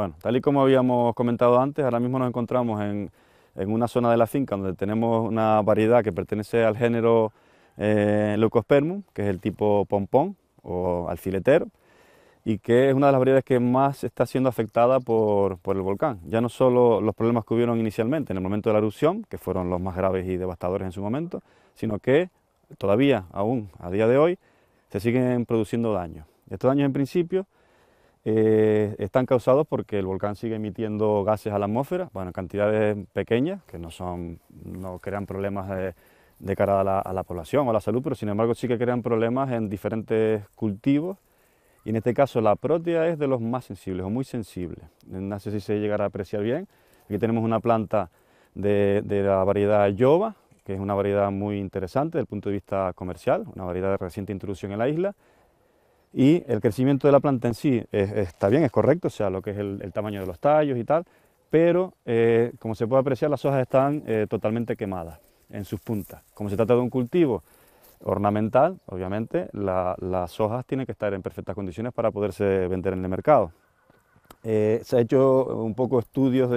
Bueno, tal y como habíamos comentado antes, ahora mismo nos encontramos en, en una zona de la finca donde tenemos una variedad que pertenece al género eh, Leucospermum, que es el tipo pompón o alfiletero, y que es una de las variedades que más está siendo afectada por, por, el volcán. Ya no solo los problemas que hubieron inicialmente en el momento de la erupción, que fueron los más graves y devastadores en su momento, sino que todavía, aún a día de hoy, se siguen produciendo daños. Estos daños en principio eh, están causados porque el volcán sigue emitiendo gases a la atmósfera, bueno, cantidades pequeñas que no, son, no crean problemas de, cara a la, población o a la salud, pero sin embargo sí que crean problemas en diferentes cultivos y en este caso la protea es de los más sensibles o muy sensibles. No sé si se llegará a apreciar bien. Aquí tenemos una planta de, de la variedad Yoba, que es una variedad muy interesante desde el punto de vista comercial, una variedad de reciente introducción en la isla y el crecimiento de la planta en sí está bien, es correcto, o sea, lo que es el, tamaño de los tallos y tal, pero eh, como se puede apreciar las hojas están eh, totalmente quemadas en sus puntas. Como se trata de un cultivo ornamental, obviamente las hojas tienen que estar en perfectas condiciones para poderse vender en el mercado. Eh, se ha hecho un poco estudios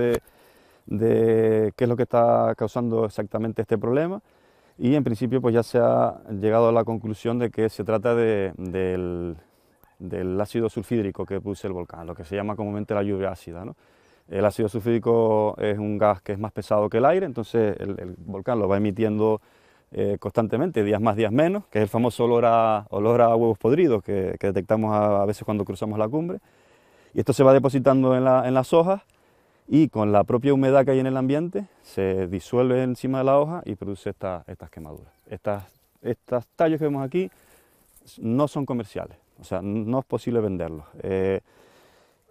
de qué es lo que está causando exactamente este problema y en principio pues ya se ha llegado a la conclusión de que se trata del, ácido sulfídrico que produce el volcán, lo que se llama comúnmente la lluvia ácida. El ácido sulfídrico es un gas que es más pesado que el aire, entonces el, volcán lo va emitiendo eh, constantemente, días más, días menos, que es el famoso olor a, olor a huevos podridos que, detectamos a, veces cuando cruzamos la cumbre. Y esto se va depositando en, en las hojas y con la propia humedad que hay en el ambiente se disuelve encima de la hoja y produce estas quemaduras. Estas, estas tallos que vemos aquí no son comerciales, o sea, no es posible venderlos. Eh,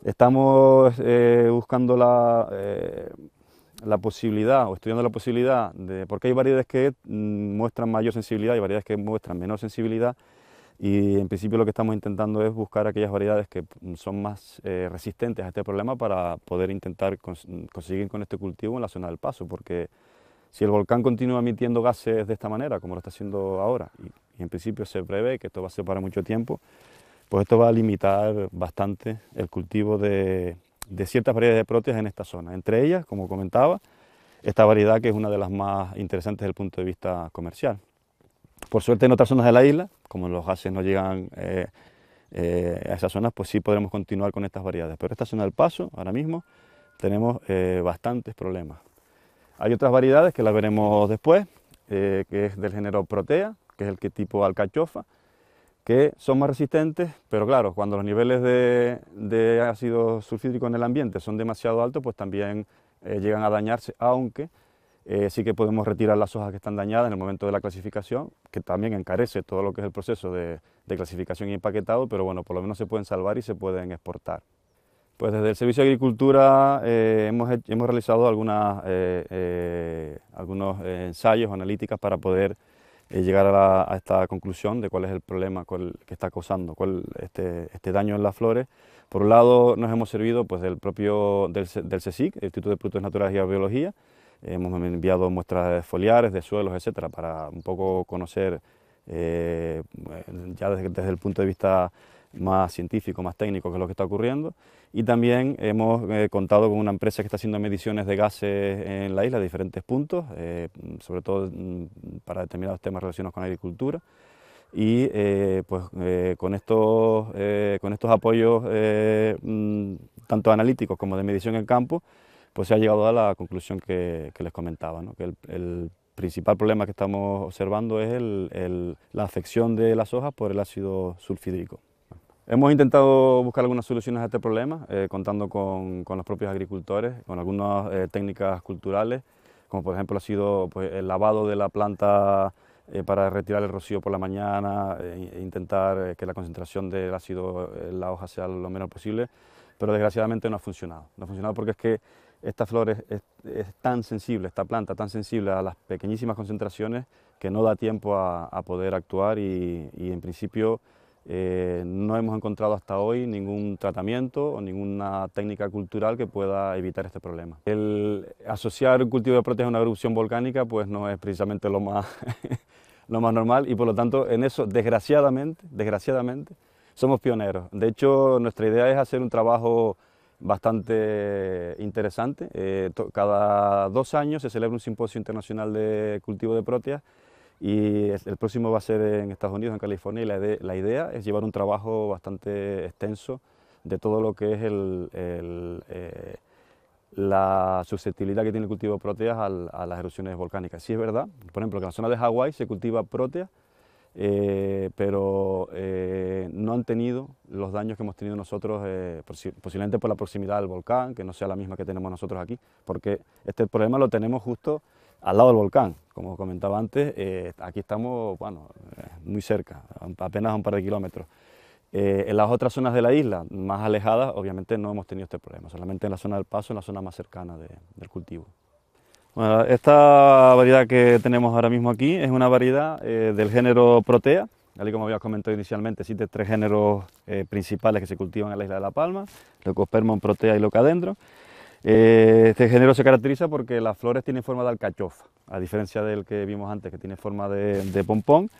estamos eh, buscando la, eh, la, posibilidad o estudiando la posibilidad de, porque hay variedades que mm, muestran mayor sensibilidad y variedades que muestran menor sensibilidad y en principio lo que estamos intentando es buscar aquellas variedades que mm, son más eh, resistentes a este problema para poder intentar mm, conseguir con este cultivo en la zona del paso, porque si el volcán continúa emitiendo gases de esta manera, como lo está haciendo ahora, y, en principio se prevé que esto va a ser para mucho tiempo, pues esto va a limitar bastante el cultivo de, de ciertas variedades de proteas en esta zona. Entre ellas, como comentaba, esta variedad que es una de las más interesantes desde el punto de vista comercial. Por suerte en otras zonas de la isla, como los gases no llegan eh, eh, a esas zonas, pues sí podremos continuar con estas variedades. Pero esta zona del paso, ahora mismo, tenemos eh, bastantes problemas. Hay otras variedades que las veremos después, que es del género Protea, que es el que tipo alcachofa, que son más resistentes, pero claro, cuando los niveles de, de ácido sulfídrico en el ambiente son demasiado altos, pues también llegan a dañarse, aunque eh, sí que podemos retirar las hojas que están dañadas en el momento de la clasificación, que también encarece todo lo que es el proceso de, clasificación y empaquetado, pero bueno, por lo menos se pueden salvar y se pueden exportar. Pues desde el Servicio de Agricultura eh, hemos, realizado algunas, eh, algunos ensayos o analíticas para poder llegar a, esta conclusión de cuál es el problema que está causando este, este, daño en las flores. Por un lado nos hemos servido pues, del propio del, del el Instituto de Productos Naturales y Biología, hemos enviado muestras de foliares, de suelos, etcétera, para un poco conocer eh, ya desde, el punto de vista más científico, más técnico, que es lo que está ocurriendo. Y también hemos eh, contado con una empresa que está haciendo mediciones de gases en la isla, de diferentes puntos, eh, sobre todo mm, para determinados temas relacionados con agricultura. Y pues con, estos, con estos apoyos mm, tanto analíticos como de medición en campo, pues se ha llegado a la conclusión que, les comentaba, que el, principal problema que estamos observando es el, la afección de las hojas por el ácido sulfídrico. Hemos intentado buscar algunas soluciones a este problema, eh, contando con, los propios agricultores, con algunas eh, técnicas culturales, como por ejemplo ha sido pues, el lavado de la planta eh, para retirar el rocío por la mañana, e intentar que la concentración del ácido en la hoja sea lo menos posible, pero desgraciadamente no ha funcionado. No ha funcionado porque es que esta flor es, tan sensible, esta planta tan sensible a las pequeñísimas concentraciones que no da tiempo a, poder actuar y, en principio eh, no hemos encontrado hasta hoy ningún tratamiento o ninguna técnica cultural que pueda evitar este problema. El asociar un cultivo de proteas a una erupción volcánica pues no es precisamente lo más, lo más normal y por lo tanto en eso desgraciadamente, desgraciadamente somos pioneros. De hecho nuestra idea es hacer un trabajo bastante interesante. Eh, cada dos años se celebra un simposio internacional de cultivo de proteas y el próximo va a ser en Estados Unidos, en California, y la, idea es llevar un trabajo bastante extenso de todo lo que es el, eh, la susceptibilidad que tiene el cultivo de proteas a, las erupciones volcánicas. Sí es verdad, por ejemplo, que en la zona de Hawái se cultiva proteas... Eh, pero eh, no han tenido los daños que hemos tenido nosotros, eh, posiblemente por la proximidad del volcán, que no sea la misma que tenemos nosotros aquí, porque este problema lo tenemos justo al lado del volcán, como comentaba antes, aquí estamos bueno, muy cerca, apenas a un par de kilómetros. en las otras zonas de la isla, más alejadas, obviamente no hemos tenido este problema, solamente en la zona del paso, en la zona más cercana del cultivo. Bueno, esta variedad que tenemos ahora mismo aquí es una variedad eh, del género Protea, tal como había comentado inicialmente, existen tres géneros eh, principales que se cultivan en la isla de La Palma, Leucospermum, Protea y Locadendro. Eh, este género se caracteriza porque las flores tienen forma de alcachofa, a diferencia del que vimos antes, que tiene forma de pompón,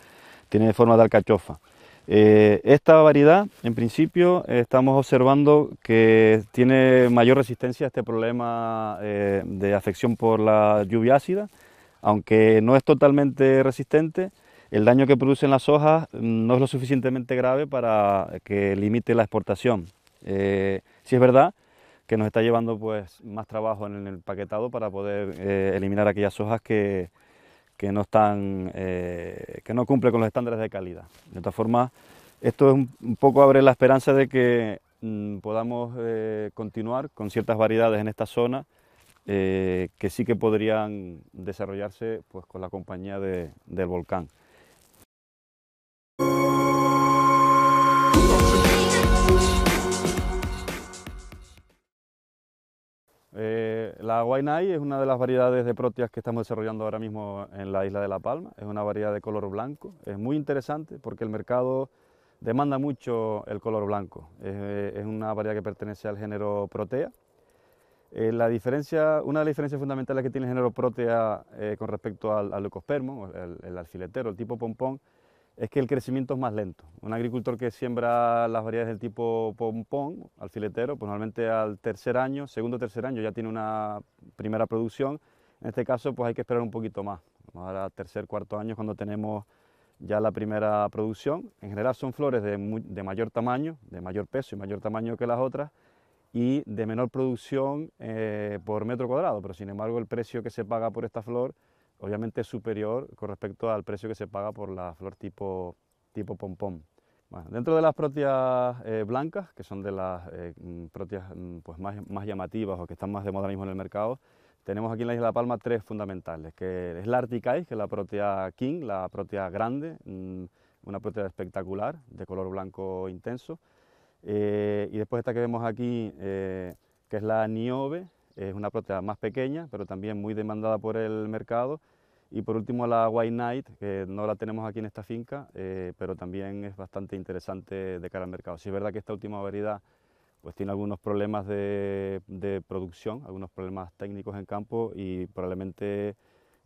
tiene forma de alcachofa. Eh, esta variedad, en principio, eh, estamos observando que tiene mayor resistencia a este problema eh, de afección por la lluvia ácida, aunque no es totalmente resistente. El daño que producen las hojas mm, no es lo suficientemente grave para que limite la exportación. si es verdad que nos está llevando pues, más trabajo en el paquetado para poder eliminar aquellas hojas que, que no, están, eh, que no cumple con los estándares de calidad. De esta forma, esto es un, poco abre la esperanza de que mm, podamos eh, continuar con ciertas variedades en esta zona eh, que sí que podrían desarrollarse pues, con la compañía del volcán la Guainai es una de las variedades de proteas que estamos desarrollando ahora mismo en la isla de La Palma. Es una variedad de color blanco. Es muy interesante porque el mercado demanda mucho el color blanco. Es, eh, una variedad que pertenece al género Protea. Eh, la diferencia, una de las diferencias fundamentales que tiene el género Protea eh, con respecto al, al leucospermo, el, el alfiletero, el tipo pompón, es que el crecimiento es más lento. Un agricultor que siembra las variedades del tipo pompón, ...alfiletero, pues normalmente al tercer año, segundo o tercer año ya tiene una primera producción. En este caso, pues hay que esperar un poquito más. Vamos a tercer, cuarto año cuando tenemos ya la primera producción. En general son flores de, mayor tamaño, de mayor peso y mayor tamaño que las otras y de menor producción eh, por metro cuadrado, pero sin embargo el precio que se paga por esta flor obviamente superior con respecto al precio que se paga por la flor tipo, tipo pompón. dentro de las proteas eh, blancas, que son de las eh, mm, proteas mm, pues más, llamativas o que están más de moda mismo en el mercado, tenemos aquí en la Isla de la Palma tres fundamentales, que es la Articais, que es la protea king, la protea grande, mm, una protea espectacular, de color blanco intenso. Eh, y después esta que vemos aquí, que es la Niobe, es una protea más pequeña, pero también muy demandada por el mercado, y por último la White Knight, que no la tenemos aquí en esta finca, eh, pero también es bastante interesante de cara al mercado. Si es verdad que esta última variedad pues tiene algunos problemas de, producción, algunos problemas técnicos en campo y probablemente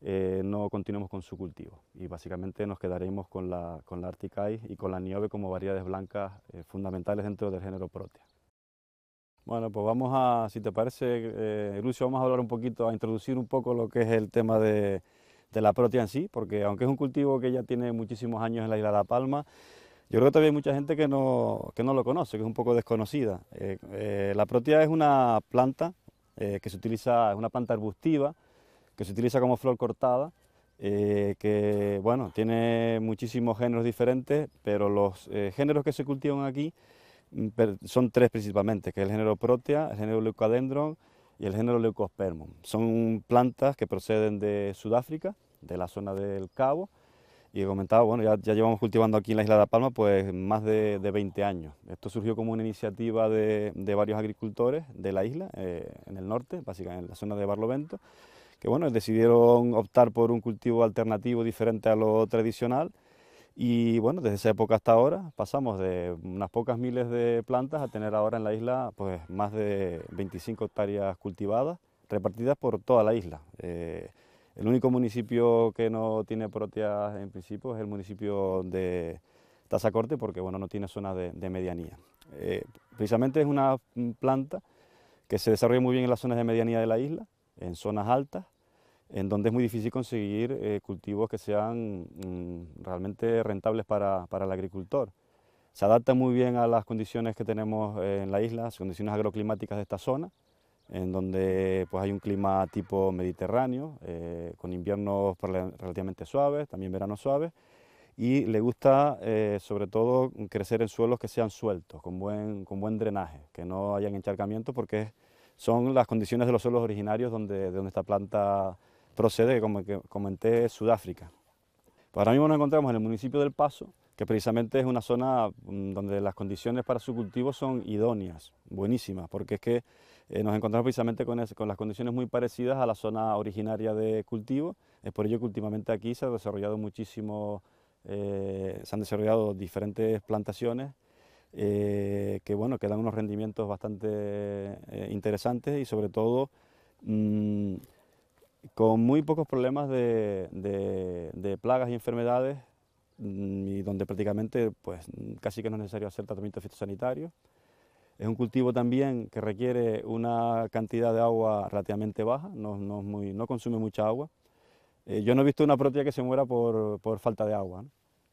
eh, no continuemos con su cultivo. Y básicamente nos quedaremos con la, con la Arctic Ice y con la Niobe como variedades blancas eh, fundamentales dentro del género Protea. Bueno, pues vamos a, si te parece, Lucio, vamos a hablar un poquito, a introducir un poco lo que es el tema de, de la protea en sí, porque aunque es un cultivo que ya tiene muchísimos años en la isla de La Palma, yo creo que todavía hay mucha gente que no, que no lo conoce, que es un poco desconocida. Eh, eh, la protea es una planta eh, que se utiliza, es una planta arbustiva, que se utiliza como flor cortada, que bueno, tiene muchísimos géneros diferentes, pero los géneros que se cultivan aquí mm, son tres principalmente, que es el género protea, el género leucadendron y el género Leucospermum. Son plantas que proceden de Sudáfrica, de la zona del Cabo, y comentaba, bueno, ya, llevamos cultivando aquí en la isla de La Palma pues más de, 20 años. Esto surgió como una iniciativa de, varios agricultores de la isla, eh, en el norte, básicamente en la zona de Barlovento, que bueno, decidieron optar por un cultivo alternativo diferente a lo tradicional y bueno, desde esa época hasta ahora pasamos de unas pocas miles de plantas a tener ahora en la isla pues, más de 25 hectáreas cultivadas, repartidas por toda la isla. Eh, el único municipio que no tiene proteas en principio es el municipio de Tazacorte, porque bueno, no tiene zona de, medianía. Eh, precisamente es una planta que se desarrolla muy bien en las zonas de medianía de la isla, en zonas altas, en donde es muy difícil conseguir eh, cultivos que sean mm, realmente rentables para, el agricultor. Se adapta muy bien a las condiciones que tenemos eh, en la isla, las condiciones agroclimáticas de esta zona, en donde pues, hay un clima tipo mediterráneo, eh, con inviernos relativamente suaves, también veranos suaves, y le gusta sobre todo crecer en suelos que sean sueltos, con buen, con buen drenaje, que no hayan encharcamiento, porque son las condiciones de los suelos originarios donde, donde esta planta procede, como comenté, Sudáfrica. para pues ahora mismo nos encontramos en el municipio del Paso, que precisamente es una zona mm, donde las condiciones para su cultivo son idóneas, buenísimas, porque es que eh, nos encontramos precisamente con, las condiciones muy parecidas a la zona originaria de cultivo, es por ello que últimamente aquí se, ha desarrollado muchísimo, eh, se han desarrollado diferentes plantaciones eh, que, bueno, que dan unos rendimientos bastante interesantes y sobre todo... Mm, con muy pocos problemas de, plagas y enfermedades mm, y donde prácticamente pues, casi que no es necesario hacer tratamiento fitosanitario. Es un cultivo también que requiere una cantidad de agua relativamente baja, no, consume mucha agua. Eh, yo no he visto una protea que se muera por, falta de agua.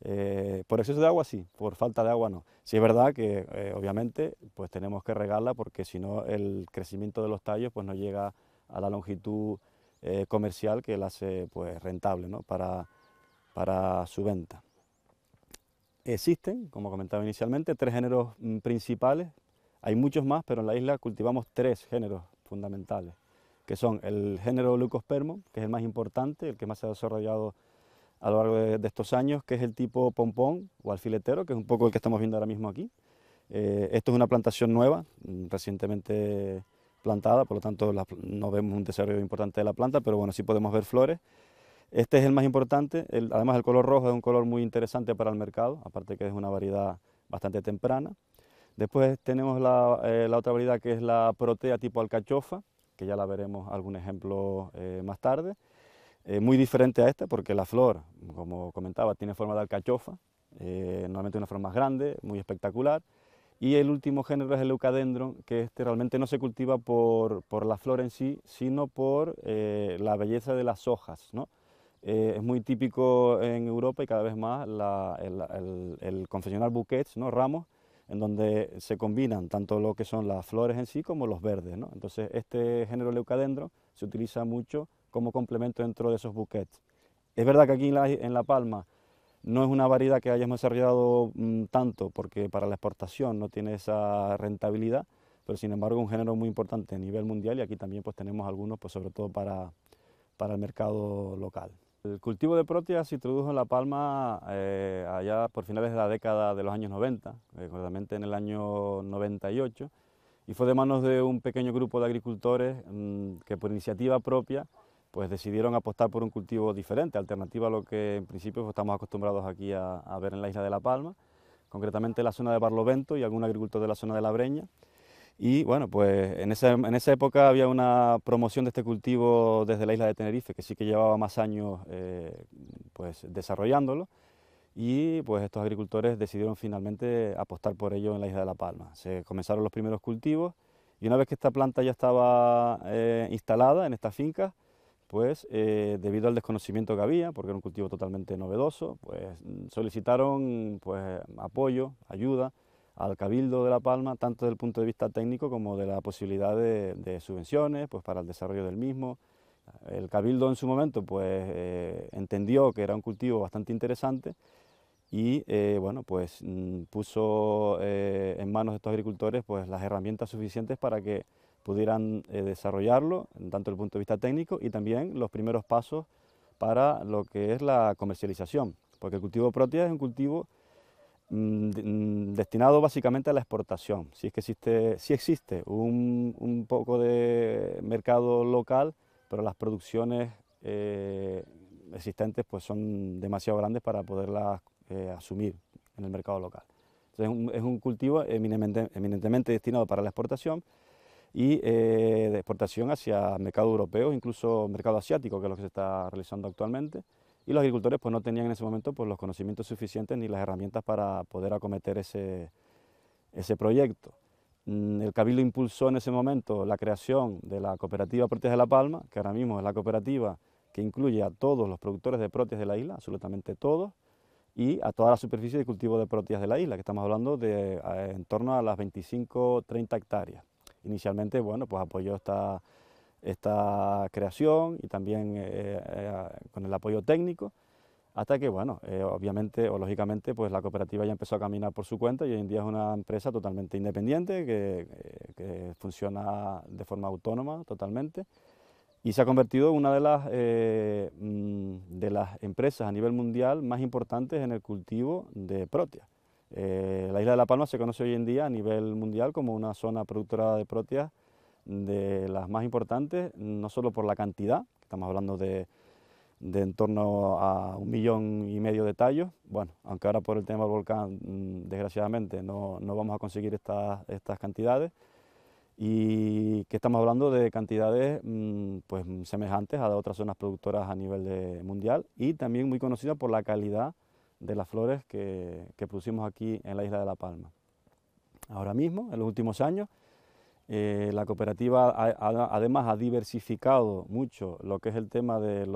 Eh, por exceso de agua sí, por falta de agua no. Sí es verdad que eh, obviamente pues tenemos que regarla porque si no el crecimiento de los tallos pues no llega a la longitud eh, comercial que la hace pues, rentable ¿no? para, para su venta. Existen, como comentaba inicialmente, tres géneros mm, principales. Hay muchos más, pero en la isla cultivamos tres géneros fundamentales, que son el género leucospermo, que es el más importante, el que más se ha desarrollado a lo largo de, estos años, que es el tipo pompón o alfiletero, que es un poco el que estamos viendo ahora mismo aquí. Eh, esto es una plantación nueva, mm, recientemente plantada, por lo tanto no vemos un desarrollo importante de la planta, pero bueno, sí podemos ver flores. Este es el más importante, además el color rojo es un color muy interesante para el mercado, aparte que es una variedad bastante temprana. Después tenemos la, eh, otra variedad que es la protea tipo alcachofa, que ya la veremos algún ejemplo eh, más tarde. Eh, muy diferente a esta porque la flor, como comentaba, tiene forma de alcachofa, normalmente una forma más grande, muy espectacular. Y el último género es el eucadendron, que este realmente no se cultiva por, la flor en sí, sino por eh, la belleza de las hojas. ¿no? Eh, es muy típico en Europa y cada vez más el, confeccionar bouquets, ¿no? ramos, en donde se combinan tanto lo que son las flores en sí como los verdes. ¿no? Entonces este género leucadendro se utiliza mucho como complemento dentro de esos bouquets. Es verdad que aquí en la Palma no es una variedad que hayamos desarrollado mm, tanto porque para la exportación no tiene esa rentabilidad, pero sin embargo un género muy importante a nivel mundial y aquí también pues tenemos algunos pues sobre todo para, para el mercado local. El cultivo de proteas se introdujo en La Palma eh, allá por finales de la década de los años 90, eh, concretamente en el año 98, y fue de manos de un pequeño grupo de agricultores mm, que por iniciativa propia pues decidieron apostar por un cultivo diferente, alternativa a lo que en principio pues, estamos acostumbrados aquí a, ver en la isla de La Palma, concretamente la zona de Barlovento y algún agricultor de la zona de La Breña. Y bueno, pues en esa, época había una promoción de este cultivo desde la isla de Tenerife, que sí que llevaba más años eh, pues, desarrollándolo, y pues estos agricultores decidieron finalmente apostar por ello en la isla de La Palma. Se comenzaron los primeros cultivos y una vez que esta planta ya estaba eh, instalada en esta finca, pues eh, debido al desconocimiento que había, porque era un cultivo totalmente novedoso, pues mm, solicitaron pues, apoyo, ayuda al Cabildo de La Palma, tanto desde el punto de vista técnico como de la posibilidad de, subvenciones pues, para el desarrollo del mismo. El Cabildo en su momento pues, eh, entendió que era un cultivo bastante interesante y eh, bueno, pues, mm, puso en manos de estos agricultores pues, las herramientas suficientes para que pudieran eh, desarrollarlo, tanto desde el punto de vista técnico y también los primeros pasos para lo que es la comercialización, porque el cultivo Protea es un cultivo mm, mm, destinado básicamente a la exportación. Si es que existe, si existe un, poco de mercado local, pero las producciones eh, existentes pues son demasiado grandes para poderlas eh, asumir en el mercado local. es un, cultivo eminentemente destinado para la exportación, y eh, de exportación hacia mercado europeo, incluso mercado asiático, que es lo que se está realizando actualmente. Y los agricultores pues, no tenían en ese momento pues, los conocimientos suficientes ni las herramientas para poder acometer ese, ese proyecto. Mm, el Cabildo impulsó en ese momento la creación de la cooperativa Proteas de la Palma, que ahora mismo es la cooperativa que incluye a todos los productores de proteas de la isla, absolutamente todos, y a toda la superficie de cultivo de proteas de la isla, que estamos hablando de eh, en torno a las 25-30 hectáreas inicialmente, bueno, pues apoyó esta, esta creación y también eh, eh, con el apoyo técnico, hasta que, bueno, eh, obviamente o lógicamente, pues la cooperativa ya empezó a caminar por su cuenta y hoy en día es una empresa totalmente independiente que, funciona de forma autónoma totalmente y se ha convertido en una de las, mm, de las empresas a nivel mundial más importantes en el cultivo de proteas. Eh, la isla de La Palma se conoce hoy en día a nivel mundial como una zona productora de proteas de las más importantes, no solo por la cantidad, estamos hablando de, en torno a un millón y medio de tallos, bueno, aunque ahora por el tema del volcán, mm, desgraciadamente, no, vamos a conseguir estas cantidades, y que estamos hablando de cantidades mm, pues, semejantes a otras zonas productoras a nivel mundial y también muy conocidas por la calidad de las flores que, producimos aquí en la isla de La Palma. Ahora mismo, en los últimos años, eh, la cooperativa además ha diversificado mucho lo que es el tema de,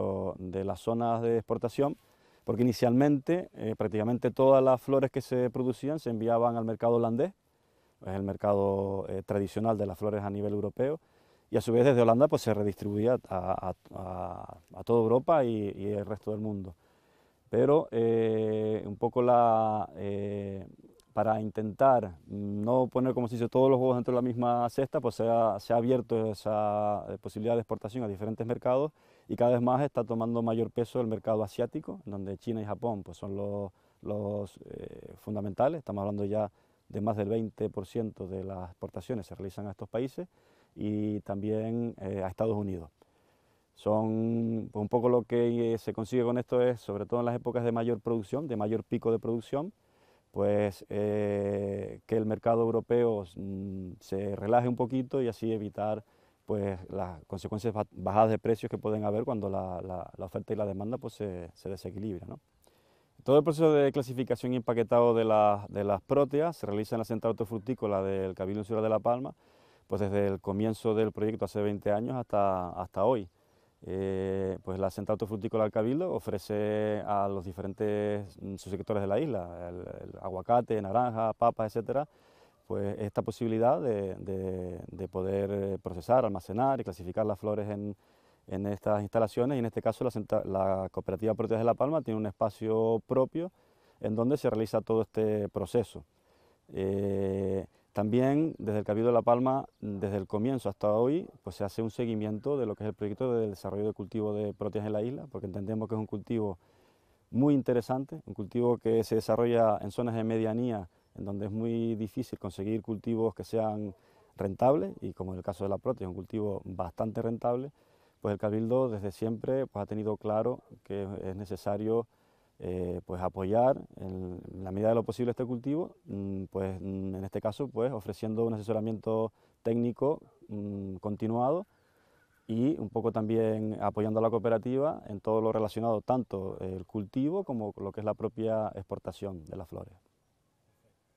las zonas de exportación, porque inicialmente eh, prácticamente todas las flores que se producían se enviaban al mercado holandés, es el mercado eh, tradicional de las flores a nivel europeo, y a su vez desde Holanda pues, se redistribuía a, toda Europa y el resto del mundo pero eh, un poco la, eh, para intentar no poner, como se dice, todos los huevos dentro de la misma cesta, pues se ha, abierto esa eh, posibilidad de exportación a diferentes mercados y cada vez más está tomando mayor peso el mercado asiático, donde China y Japón pues, son los, fundamentales, estamos hablando ya de más del 20% de las exportaciones se realizan a estos países y también a Estados Unidos. Son pues, un poco lo que eh, se consigue con esto es, sobre todo en las épocas de mayor producción, de mayor pico de producción, pues eh, que el mercado europeo mm, se relaje un poquito y así evitar pues las consecuencias bajadas de precios que pueden haber cuando la, oferta y la demanda pues, se, desequilibran. desequilibra. Todo el proceso de clasificación y empaquetado de, las próteas se realiza en la central autofrutícola del Cabildo Ciudad de La Palma, pues desde el comienzo del proyecto hace 20 años hasta, hasta hoy. Eh, pues la central Autofrutícola del Cabildo ofrece a los diferentes mm, subsectores de la isla, el, aguacate, naranja, papas, etcétera, pues esta posibilidad de, poder eh, procesar, almacenar y clasificar las flores en, estas instalaciones y en este caso la, cooperativa Protege de La Palma tiene un espacio propio en donde se realiza todo este proceso. Eh, también desde el Cabildo de La Palma, desde el comienzo hasta hoy, pues se hace un seguimiento de lo que es el proyecto de desarrollo de cultivo de proteas en la isla, porque entendemos que es un cultivo muy interesante, un cultivo que se desarrolla en zonas de medianía, en donde es muy difícil conseguir cultivos que sean rentables, y como en el caso de la protea es un cultivo bastante rentable, pues el Cabildo desde siempre pues, ha tenido claro que es necesario eh, pues apoyar en la medida de lo posible este cultivo, mm, pues mm, en este caso pues ofreciendo un asesoramiento técnico mm, continuado y un poco también apoyando a la cooperativa en todo lo relacionado tanto el cultivo como lo que es la propia exportación de las flores.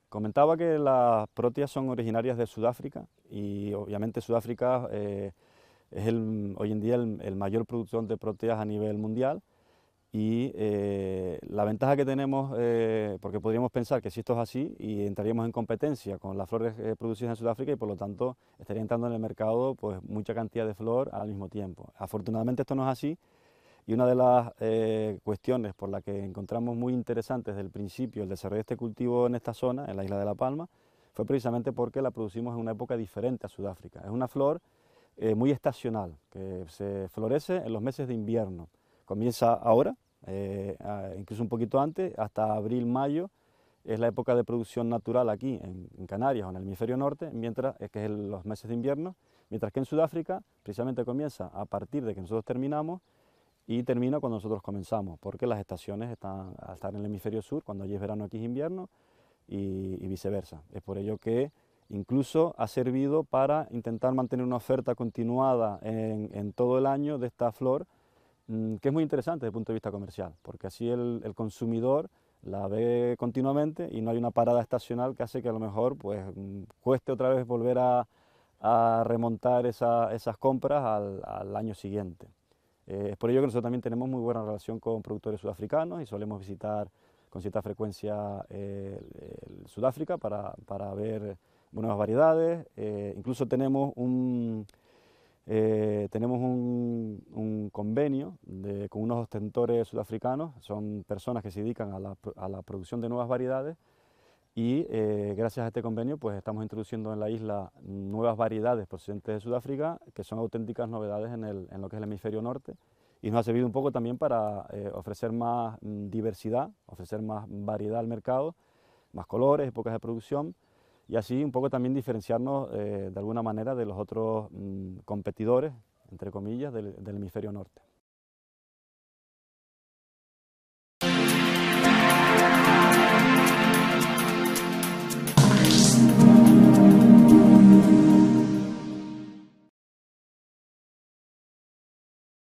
Comentaba que las proteas son originarias de Sudáfrica y obviamente Sudáfrica eh, es hoy en día el, el mayor productor de proteas a nivel mundial y eh, la ventaja que tenemos, eh, porque podríamos pensar que si esto es así y entraríamos en competencia con las flores eh, producidas en Sudáfrica y por lo tanto estaría entrando en el mercado pues mucha cantidad de flor al mismo tiempo. Afortunadamente esto no es así y una de las cuestiones por las que encontramos muy interesantes desde el principio el desarrollo de este cultivo en esta zona, en la isla de La Palma, fue precisamente porque la producimos en una época diferente a Sudáfrica. Es una flor muy estacional, que se florece en los meses de invierno Comienza ahora, eh, incluso un poquito antes, hasta abril, mayo, es la época de producción natural aquí en, Canarias o en el hemisferio norte, mientras es que es los meses de invierno, mientras que en Sudáfrica precisamente comienza a partir de que nosotros terminamos y termina cuando nosotros comenzamos, porque las estaciones están estar en el hemisferio sur, cuando allí es verano, aquí es invierno y, viceversa. Es por ello que incluso ha servido para intentar mantener una oferta continuada en todo el año de esta flor Mm, que es muy interesante desde el punto de vista comercial, porque así el, consumidor la ve continuamente y no hay una parada estacional que hace que a lo mejor pues mm, cueste otra vez volver a, remontar esas compras al, año siguiente. Eh, es por ello que nosotros también tenemos muy buena relación con productores sudafricanos y solemos visitar con cierta frecuencia eh, Sudáfrica para, para, ver nuevas variedades. Eh, incluso tenemos un, eh, tenemos un, convenio con unos ostentores sudafricanos, son personas que se dedican a la, a la producción de nuevas variedades y eh, gracias a este convenio pues estamos introduciendo en la isla nuevas variedades procedentes de Sudáfrica que son auténticas novedades en, el, en lo que es el hemisferio norte y nos ha servido un poco también para eh, ofrecer más mm, diversidad, ofrecer más variedad al mercado, más colores, épocas de producción y así un poco también diferenciarnos eh, de alguna manera de los otros mm, competidores, entre comillas, del hemisferio norte.